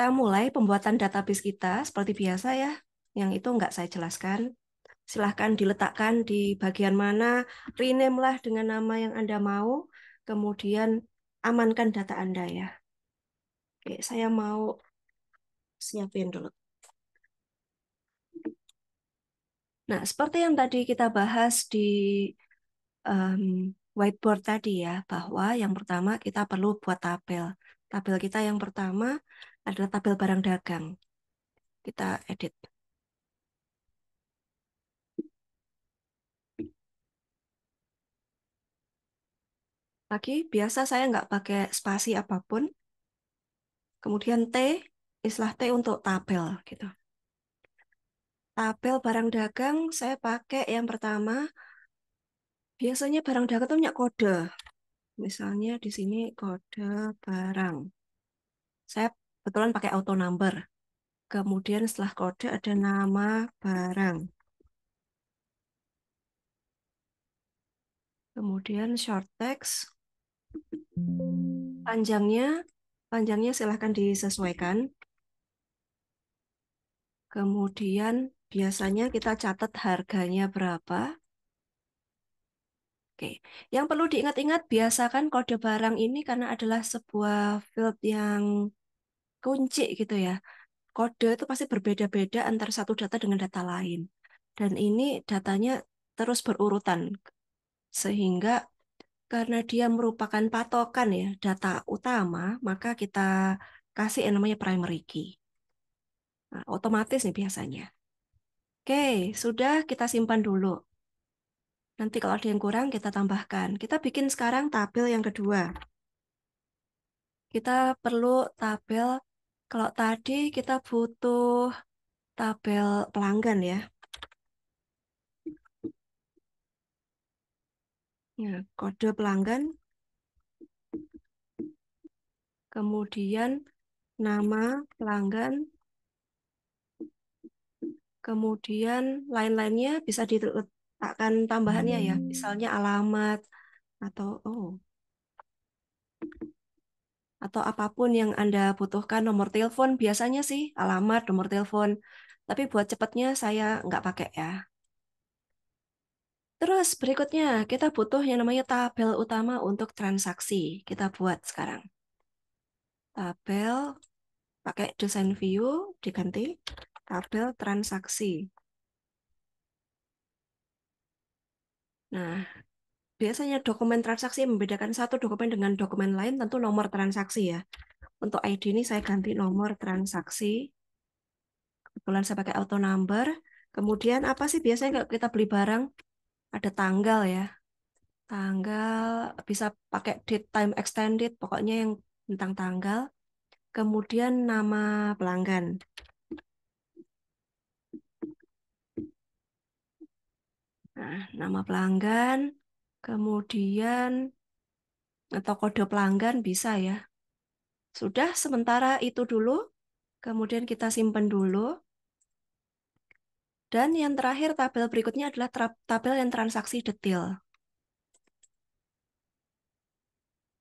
kita mulai pembuatan database kita seperti biasa ya, yang itu nggak saya jelaskan. Silahkan diletakkan di bagian mana, rename lah dengan nama yang Anda mau, kemudian amankan data Anda ya. Oke, saya mau siapin dulu. Nah, seperti yang tadi kita bahas di um, whiteboard tadi ya, bahwa yang pertama kita perlu buat tabel. Tabel kita yang pertama adalah tabel barang dagang. Kita edit. Lagi, biasa saya nggak pakai spasi apapun. Kemudian T, istilah T untuk tabel. gitu. Tabel barang dagang saya pakai yang pertama, biasanya barang dagang itu punya kode. Misalnya di sini kode barang. Saya kebetulan pakai auto number. Kemudian setelah kode ada nama barang. Kemudian short text. Panjangnya, panjangnya silahkan disesuaikan. Kemudian biasanya kita catat harganya berapa. Oke, yang perlu diingat-ingat biasakan kode barang ini karena adalah sebuah field yang kunci gitu ya. Kode itu pasti berbeda-beda antara satu data dengan data lain. Dan ini datanya terus berurutan. Sehingga karena dia merupakan patokan ya data utama, maka kita kasih yang namanya primary key. Nah, otomatis nih biasanya. Oke, sudah kita simpan dulu. Nanti kalau ada yang kurang kita tambahkan. Kita bikin sekarang tabel yang kedua. Kita perlu tabel kalau tadi kita butuh tabel pelanggan ya. ya kode pelanggan. Kemudian nama pelanggan. Kemudian lain-lainnya bisa diletakkan tambahannya ya. Hmm. Misalnya alamat atau oh atau apapun yang Anda butuhkan nomor telepon biasanya sih alamat nomor telepon tapi buat cepatnya saya nggak pakai ya terus berikutnya kita butuh yang namanya tabel utama untuk transaksi kita buat sekarang tabel pakai desain view diganti tabel transaksi nah biasanya dokumen transaksi membedakan satu dokumen dengan dokumen lain tentu nomor transaksi ya. Untuk ID ini saya ganti nomor transaksi. Kebetulan saya pakai auto number. Kemudian apa sih biasanya kalau kita beli barang? Ada tanggal ya. Tanggal bisa pakai date time extended, pokoknya yang tentang tanggal. Kemudian nama pelanggan. Nah, nama pelanggan, Kemudian atau kode pelanggan bisa ya. Sudah sementara itu dulu. Kemudian kita simpan dulu. Dan yang terakhir tabel berikutnya adalah tabel yang transaksi detail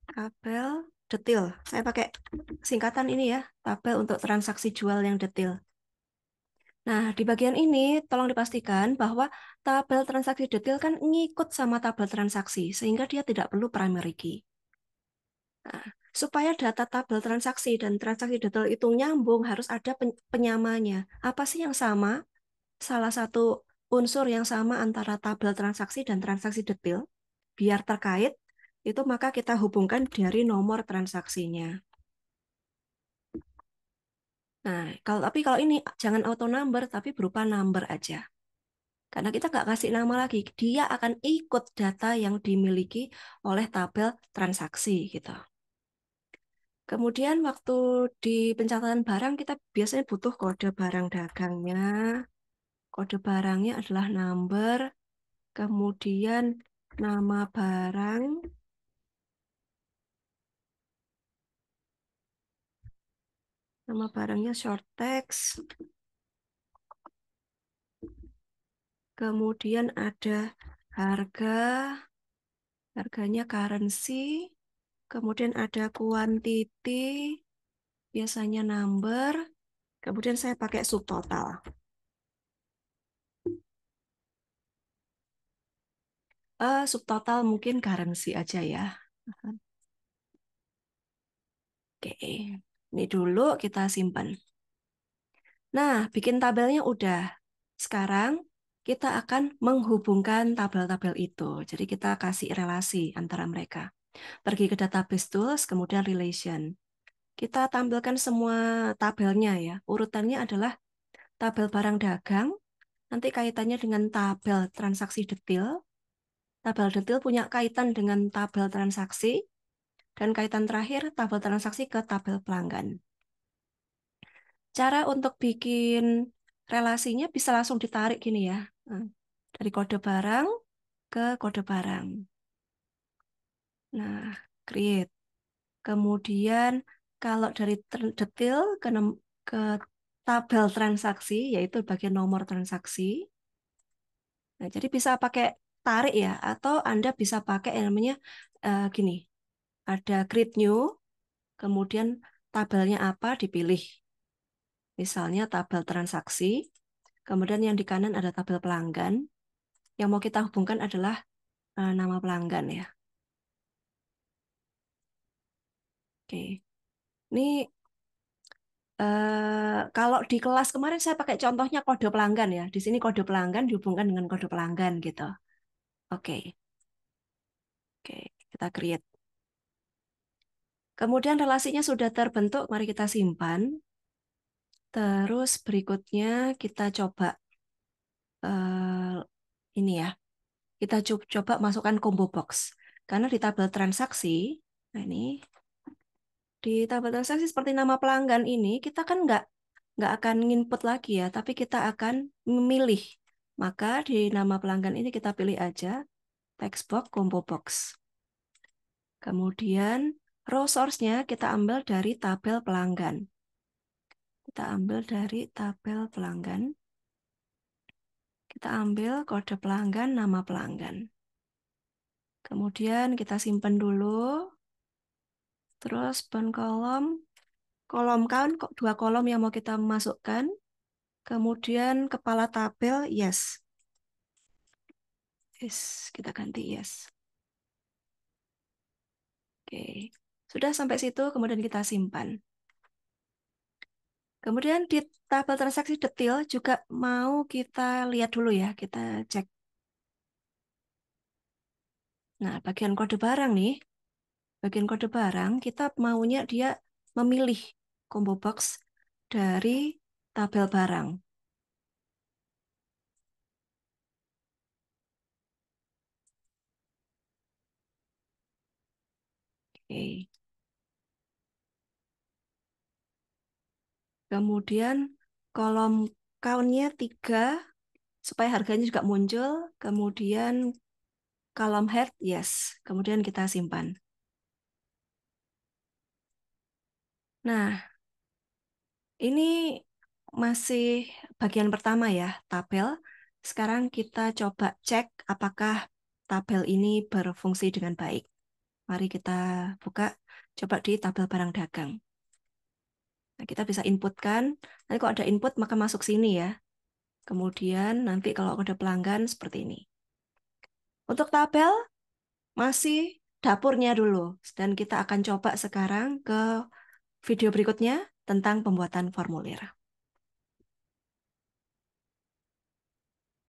Tabel detail Saya pakai singkatan ini ya, tabel untuk transaksi jual yang detail Nah, di bagian ini tolong dipastikan bahwa tabel transaksi detail kan ngikut sama tabel transaksi, sehingga dia tidak perlu primary key. Nah, supaya data tabel transaksi dan transaksi detail itu nyambung, harus ada penyamanya. Apa sih yang sama? Salah satu unsur yang sama antara tabel transaksi dan transaksi detail, biar terkait, itu maka kita hubungkan dari nomor transaksinya. Nah, kalau tapi kalau ini jangan auto number tapi berupa number aja. Karena kita nggak kasih nama lagi, dia akan ikut data yang dimiliki oleh tabel transaksi gitu. Kemudian waktu di pencatatan barang kita biasanya butuh kode barang dagangnya. Kode barangnya adalah number, kemudian nama barang, Nama barangnya short text. Kemudian ada harga, harganya currency. Kemudian ada quantity, biasanya number. Kemudian saya pakai subtotal. Uh, subtotal mungkin currency aja ya. Oke. Okay. Ini dulu kita simpan. Nah, bikin tabelnya udah. Sekarang kita akan menghubungkan tabel-tabel itu. Jadi kita kasih relasi antara mereka. Pergi ke database tools, kemudian relation. Kita tampilkan semua tabelnya ya. Urutannya adalah tabel barang dagang, nanti kaitannya dengan tabel transaksi detail. Tabel detail punya kaitan dengan tabel transaksi, dan kaitan terakhir tabel transaksi ke tabel pelanggan. Cara untuk bikin relasinya bisa langsung ditarik gini ya. Nah, dari kode barang ke kode barang. Nah, create. Kemudian kalau dari detail ke, ke tabel transaksi, yaitu bagian nomor transaksi. Nah, jadi bisa pakai tarik ya, atau Anda bisa pakai yang namanya uh, gini, ada create new, kemudian tabelnya apa dipilih. Misalnya tabel transaksi, kemudian yang di kanan ada tabel pelanggan. Yang mau kita hubungkan adalah uh, nama pelanggan ya. Oke. Ini Uh, kalau di kelas kemarin saya pakai contohnya kode pelanggan ya. Di sini kode pelanggan dihubungkan dengan kode pelanggan gitu. Oke. Oke, kita create. Kemudian relasinya sudah terbentuk, mari kita simpan. Terus berikutnya kita coba uh, ini ya. Kita coba masukkan combo box. Karena di tabel transaksi, nah ini di tabel transaksi seperti nama pelanggan ini, kita kan nggak nggak akan nginput lagi ya, tapi kita akan memilih. Maka di nama pelanggan ini kita pilih aja text box combo box. Kemudian Row source-nya kita ambil dari tabel pelanggan. Kita ambil dari tabel pelanggan. Kita ambil kode pelanggan, nama pelanggan. Kemudian kita simpan dulu. Terus pen kolom. Kolom count, kan, dua kolom yang mau kita masukkan. Kemudian kepala tabel, yes. Yes, kita ganti yes. Oke. Okay. Sudah sampai situ, kemudian kita simpan. Kemudian di tabel transaksi detail juga mau kita lihat dulu ya, kita cek. Nah, bagian kode barang nih, bagian kode barang kita maunya dia memilih combo box dari tabel barang. Oke. Kemudian kolom countnya tiga supaya harganya juga muncul. Kemudian kolom head yes. Kemudian kita simpan. Nah, ini masih bagian pertama ya, tabel. Sekarang kita coba cek apakah tabel ini berfungsi dengan baik. Mari kita buka, coba di tabel barang dagang. Nah, kita bisa inputkan. Nanti kalau ada input maka masuk sini ya. Kemudian nanti kalau ada pelanggan seperti ini. Untuk tabel masih dapurnya dulu. Dan kita akan coba sekarang ke video berikutnya tentang pembuatan formulir.